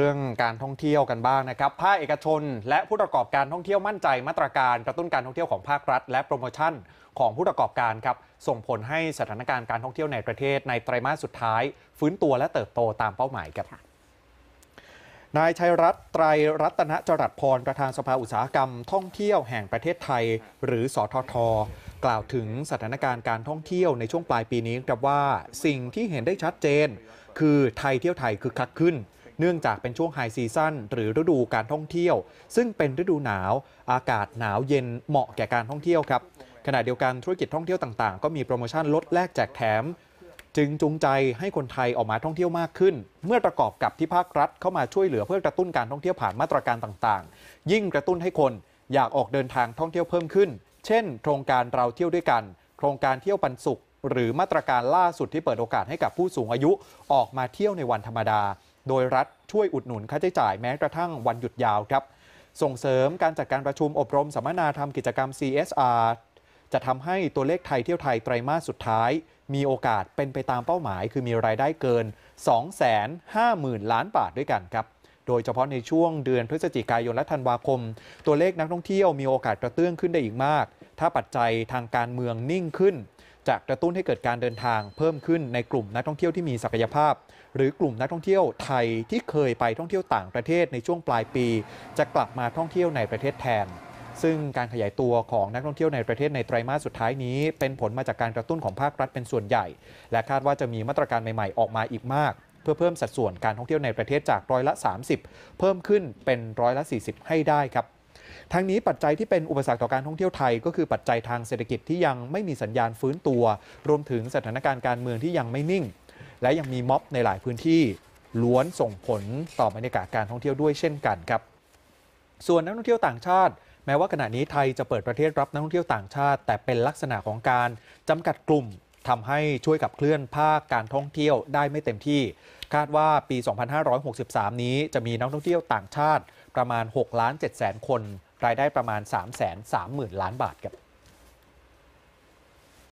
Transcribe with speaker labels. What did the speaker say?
Speaker 1: เรื่องการท่องเที่ยวกันบ้างนะครับภาคเอกชนและผู้ประกอบการท่องเที่ยวมั่นใจมาตรการกระตุ้นการท่องเที่ยวของภาครัฐ และโปรโมชั่น ของผู้ประกอบการครับส่งผลให้สถานการณ์การท่องเที่ยวในประเทศในไตรมาสสุดท้าย ฟื้นตัวและเติบโตตามเป้าหมายครับนายชัยรัตน์ไตรรัตนจรัสพรประธานสภาอุตสาหกรรม ท่องเที่ยวแห่งประเทศไทย หรือสอทท กล่าวถึงสถานการณ์การท่องเที่ยวในช่วงปลายปีนี้ครับว่าสิ่งที่เห็นได้ชัดเจน คือไทยเที่ยวไทยคือคักขึ้นเนื่องจากเป็นช่วงไฮซีซันหรือฤดูการท่องเที่ยว ซึ่งเป็นฤดูหนาว อากาศหนาวเย็นเหมาะแก่การท่องเที่ยวครับขณะเดียวกันธุรกิจท่องเที่ยวต่างๆก็มีโปรโมชั่นลดแลกแจกแถม จึงจูงใจให้คนไทยออกมาท่องเที่ยวมากขึ้น เมื่อประกอบกับที่ภาครัฐเข้ามาช่วยเหลือเพื่อกระตุ้นการท่องเที่ยวผ่านมาตรการต่างๆ ยิ่งกระตุ้นให้คนอยากออกเดินทางท่องเที่ยวเพิ่มขึ้น เช่นโครงการเราเที่ยวด้วยกัน โครงการเที่ยวปันสุข หรือมาตรการล่าสุดที่เปิดโอกาสให้กับผู้สูงอายุ ออกมาเที่ยวในวันธรรมดาโดยรัฐช่วยอุดหนุนค่าใช้จ่ายแม้กระทั่งวันหยุดยาวครับ ส่งเสริมการจัดการประชุมอบรมสัมมนาทำกิจกรรม CSR จะทำให้ตัวเลขไทยเที่ยวไทยไตรมาสสุดท้าย มีโอกาสเป็นไปตามเป้าหมาย คือมีรายได้เกิน250,000 ล้านบาทด้วยกันครับ โดยเฉพาะในช่วงเดือนพฤศจิกายนและธันวาคม ตัวเลขนักท่องเที่ยวมีโอกาสกระเตื้องขึ้นได้อีกมาก ถ้าปัจจัยทางการเมืองนิ่งขึ้นจะกระตุ้นให้เกิดการเดินทางเพิ่มขึ้นในกลุ่มนักท่องเที่ยวที่มีศักยภาพ หรือกลุ่มนักท่องเที่ยวไทยที่เคยไปท่องเที่ยวต่างประเทศในช่วงปลายปี จะกลับมาท่องเที่ยวในประเทศแทน ซึ่งการขยายตัวของนักท่องเที่ยวในประเทศในไตรามาสสุดท้ายนี้ เป็นผลมาจากการกระตุ้นของภาครัฐเป็นส่วนใหญ่ และคาดว่าจะมีมาตรการใหม่ๆออกมาอีกมาก เพื่อเพิ่มสัดส่วนการท่องเที่ยวในประเทศจากร้อยละ 30 เพิ่มขึ้นเป็นร้อยละ 40 ให้ได้ครับทั้งนี้ปัจจัยที่เป็นอุปสรรคต่อการท่องเที่ยวไทย ก็คือปัจจัยทางเศรษฐกิจที่ยังไม่มีสัญญาณฟื้นตัว รวมถึงสถานการณ์การเมืองที่ยังไม่นิ่ง และยังมีม็อบในหลายพื้นที่ล้วนส่งผลต่อบรรยากาศการท่องเที่ยวด้วยเช่นกันครับ ส่วนนักท่องเที่ยวต่างชาติ แม้ว่าขณะนี้ไทยจะเปิดประเทศรับนักท่องเที่ยวต่างชาติ แต่เป็นลักษณะของการจำกัดกลุ่มทำให้ช่วยกับเคลื่อนภาคการท่องเที่ยวได้ไม่เต็มที่ คาดว่าปี 2563 นี้จะมีนักท่องเที่ยวต่างชาติ ประมาณ 6 ล้าน 7 แสนคน รายได้ประมาณ 3 3 0 0 0 0ล้านบาทครับ